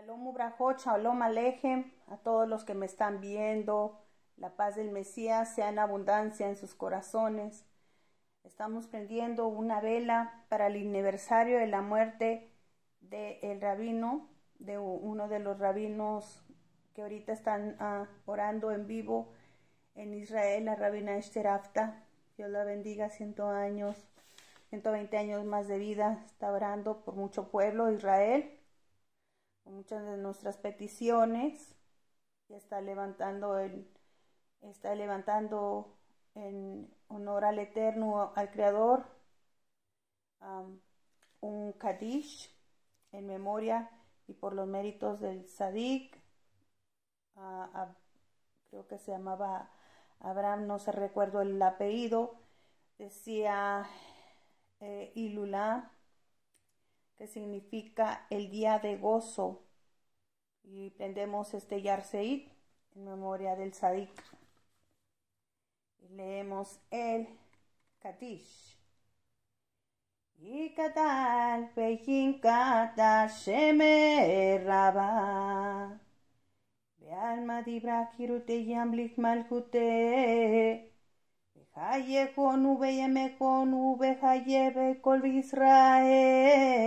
Shalom Ubrajot, Shalom Alejem, a todos los que me están viendo. La paz del Mesías sea en abundancia en sus corazones. Estamos prendiendo una vela para el aniversario de la muerte del rabino, de uno de los rabinos que ahorita están ah, orando en vivo en Israel, la rabina Esther Dios la bendiga, 100 años, 120 años más de vida. Está orando por mucho pueblo, Israel muchas de nuestras peticiones está levantando en, está levantando en honor al Eterno, al Creador, un Kadish en memoria y por los méritos del Sadik, creo que se llamaba Abraham, no se recuerdo el apellido, decía eh, Ilula, que significa el día de gozo. Y prendemos este yarse en memoria del Sadik. Y leemos el Katish. Y Katal Pejin raba Ve alma Dibra Kirute Yamblik Malkute. yeme con uveja lleve col Israel.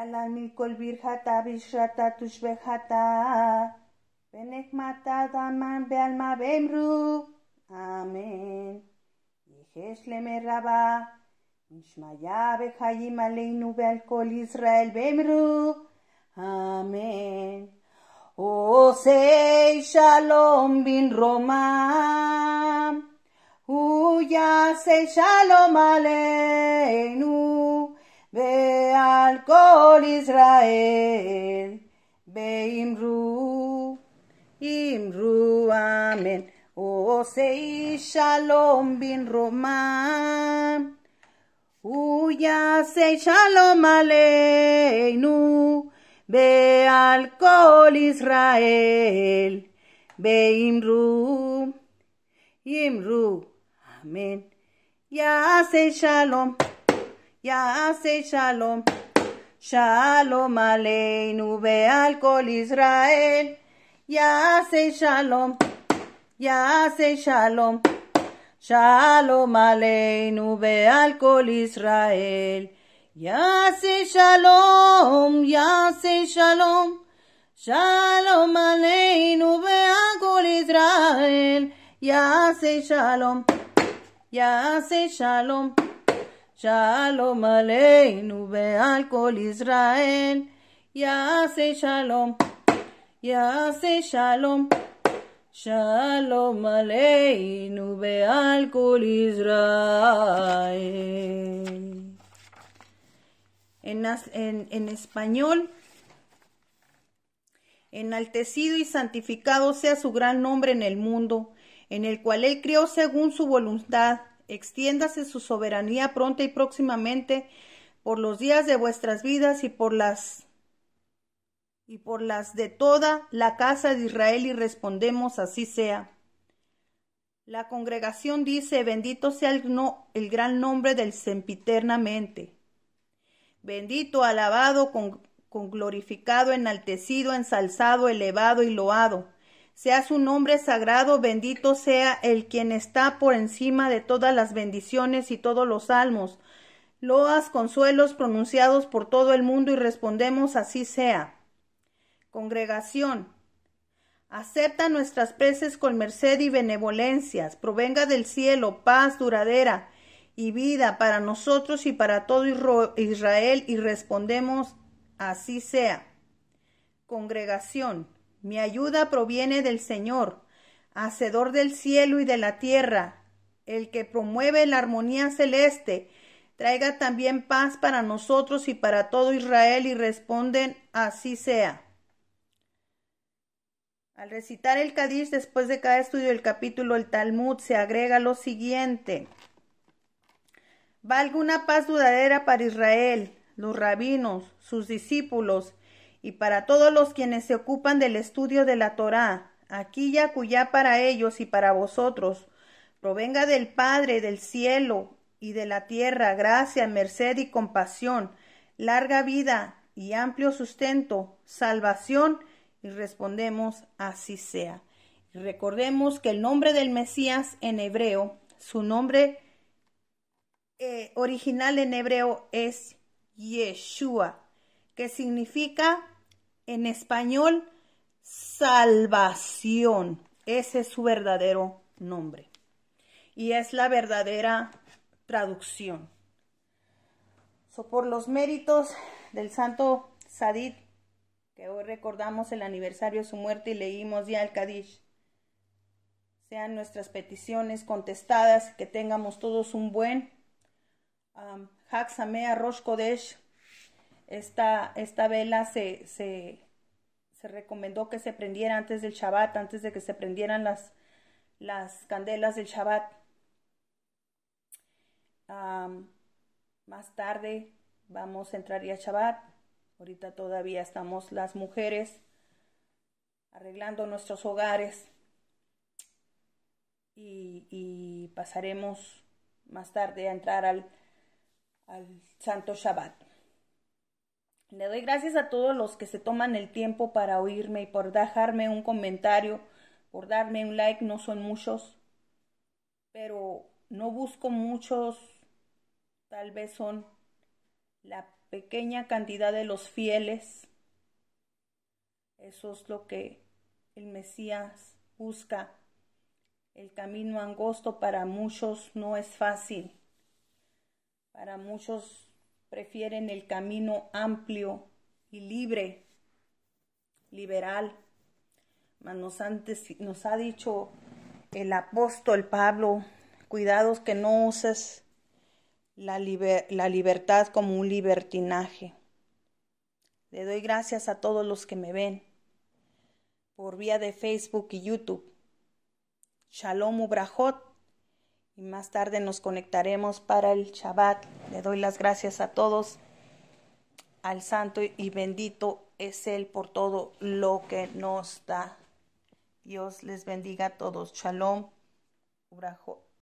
Yalan virjata vishrata tushvejata. Benekmata daman bealma bemru. amen. Yeheshle merraba. Mishmaya bechayim aleinu bealkol Israel bemru. amen. O Osei shalom bin Roma. Uya se shalom aleinu. כל ישראל, באמרו, אמרו אמן. עושי שלום בן רומם, הוא יעשה שלום עלינו, ועל כל ישראל, באמרו, אמרו, אמן. יעשה שלום, יעשה שלום. Shalom Aleinu Beal Kol Israel. Yase Shalom, Yase Shalom. Shalom Aleinu Beal Kol Israel. Yase Shalom, Yase Shalom. Shalom Aleinu Beal Kol Israel. Yase Shalom, Yase Shalom. Shalom Aleinu Beal alcohol Israel. Ya se Shalom. ya se Shalom. Shalom Aleinu Beal Kol Israel. En, en español. Enaltecido y santificado sea su gran nombre en el mundo, en el cual él crió según su voluntad extiéndase su soberanía pronta y próximamente por los días de vuestras vidas y por las y por las de toda la casa de Israel y respondemos así sea. La congregación dice, bendito sea el, gran nombre del sempiternamente. Bendito, alabado, con glorificado, enaltecido, ensalzado, elevado y loado sea su nombre sagrado, bendito sea el quien está por encima de todas las bendiciones y todos los salmos, loas, consuelos pronunciados por todo el mundo y respondemos así sea. Congregación, acepta nuestras preces con merced y benevolencias, provenga del cielo paz duradera y vida para nosotros y para todo Israel y respondemos así sea. Congregación, mi ayuda proviene del Señor, hacedor del cielo y de la tierra, el que promueve la armonía celeste. Traiga también paz para nosotros y para todo Israel y responden, así sea. Al recitar el Cádiz después de cada estudio del capítulo, el Talmud se agrega lo siguiente. Valga una paz duradera para Israel, los rabinos, sus discípulos y para todos los quienes se ocupan del estudio de la Torá, aquí ya acullá para ellos y para vosotros, provenga del Padre, del cielo y de la tierra, gracia, merced y compasión, larga vida y amplio sustento, salvación, y respondemos así sea. recordemos que el nombre del Mesías en hebreo, su nombre eh, original en hebreo es Yeshua, que significa en español salvación. Ese es su verdadero nombre. Y es la verdadera traducción. So, por los méritos del santo Sadid, que hoy recordamos el aniversario de su muerte y leímos ya el Kadish, sean nuestras peticiones contestadas, que tengamos todos un buen um, Rosh Kodesh, esta, esta vela se, recomendó que se prendiera antes del Shabbat, antes de que se prendieran las, las candelas del Shabbat. más tarde vamos a entrar ya a Shabbat. Ahorita todavía estamos las mujeres arreglando nuestros hogares y, pasaremos más tarde a entrar al, al Santo Shabbat. Le doy gracias a todos los que se toman el tiempo para oírme y por dejarme un comentario, por darme un like, no son muchos, pero no busco muchos, tal vez son la pequeña cantidad de los fieles. Eso es lo que el Mesías busca. El camino angosto para muchos no es fácil. Para muchos prefieren el camino amplio y libre, liberal. Mas nos, nos ha dicho el apóstol Pablo, cuidados que no uses la, la libertad como un libertinaje. Le doy gracias a todos los que me ven por vía de Facebook y YouTube. Shalom Ubrajot más tarde nos conectaremos para el Shabbat. Le doy las gracias a todos, al santo y bendito es Él por todo lo que nos da. Dios les bendiga a todos. Shalom.